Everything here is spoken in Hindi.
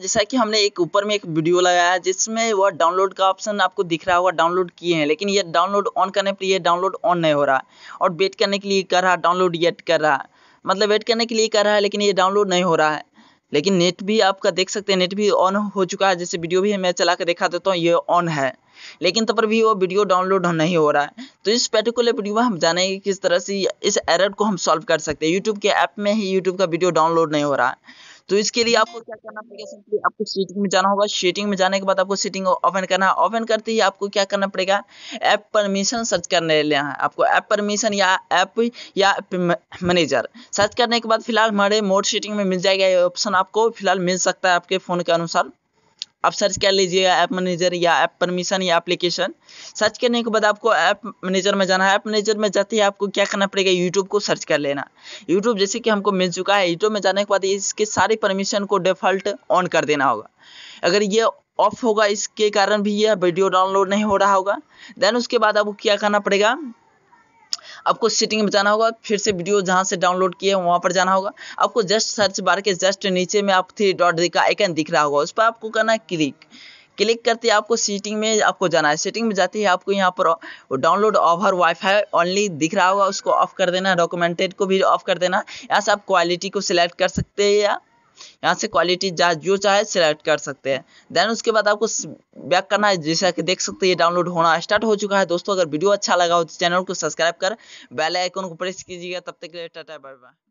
जैसा कि हमने एक ऊपर में एक वीडियो लगाया है जिसमें वह डाउनलोड का ऑप्शन आपको दिख रहा होगा डाउनलोड किए हैं लेकिन ये डाउनलोड ऑन करने पर ये डाउनलोड ऑन नहीं हो रहा और वेट करने के लिए कर रहा है डाउनलोड येट कर रहा है मतलब वेट करने के लिए कर रहा है लेकिन ये डाउनलोड नहीं हो रहा है लेकिन नेट भी आपका देख सकते हैं नेट भी ऑन हो चुका है जैसे वीडियो भी मैं चला कर देखा देता हूँ ये ऑन है लेकिन तब पर भी वो वीडियो डाउनलोड नहीं हो रहा है तो इस पर्टिकुलर वीडियो में हम जानेंगे किस तरह से इस एरर को हम सॉल्व कर सकते हैं यूट्यूब के ऐप में ही यूट्यूब का वीडियो डाउनलोड नहीं हो रहा है तो इसके लिए आपको क्या करना पड़ेगा सिंपली आपको सेटिंग में जाना होगा सेटिंग में जाने के बाद आपको सेटिंग ओपन करना है ओपन करते ही आपको क्या करना पड़ेगा ऐप परमिशन सर्च करने लेना है आपको ऐप परमिशन या ऐप या मैनेजर सर्च करने के बाद फिलहाल हमारे मोड सेटिंग में मिल जाएगा ये ऑप्शन आपको फिलहाल मिल सकता है आपके फ़ोन के अनुसार आप सर्च कर लीजिएगा ऐप मैनेजर या ऐप परमिशन या एप्लीकेशन सर्च करने के बाद आपको ऐप मैनेजर में जाना है ऐप मैनेजर में जाते ही आपको क्या करना पड़ेगा यूट्यूब को सर्च कर लेना यूट्यूब जैसे कि हमको मिल चुका है यूट्यूब में जाने के बाद इसके सारे परमिशन को डिफॉल्ट ऑन कर देना होगा अगर ये ऑफ होगा इसके कारण भी यह वीडियो डाउनलोड नहीं हो रहा होगा देन उसके बाद आपको क्या करना पड़ेगा आपको सेटिंग में जाना होगा फिर से वीडियो जहाँ से डाउनलोड किए वहाँ पर जाना होगा आपको जस्ट सर्च बार के जस्ट नीचे में आप थ्री डॉट का आइकन दिख रहा होगा उस पर आपको करना है क्लिक क्लिक करते आपको सीटिंग में आपको जाना है सीटिंग में जाते ही आपको यहाँ पर डाउनलोड ओवर वाईफाई ओनली दिख रहा होगा उसको ऑफ कर देना डॉक्यूमेंटेड को भी ऑफ कर देना यहाँ से आप क्वालिटी को सिलेक्ट कर सकते हैं या यहाँ से क्वालिटी जहाँ जो चाहे सिलेक्ट कर सकते हैं देन उसके बाद आपको बैक करना है जैसा कि देख सकते हैं ये डाउनलोड होना स्टार्ट हो चुका है दोस्तों अगर वीडियो अच्छा लगा हो तो चैनल को सब्सक्राइब कर बेल आइकन को प्रेस कीजिएगा तब तक के लिए टाटा बाय बाय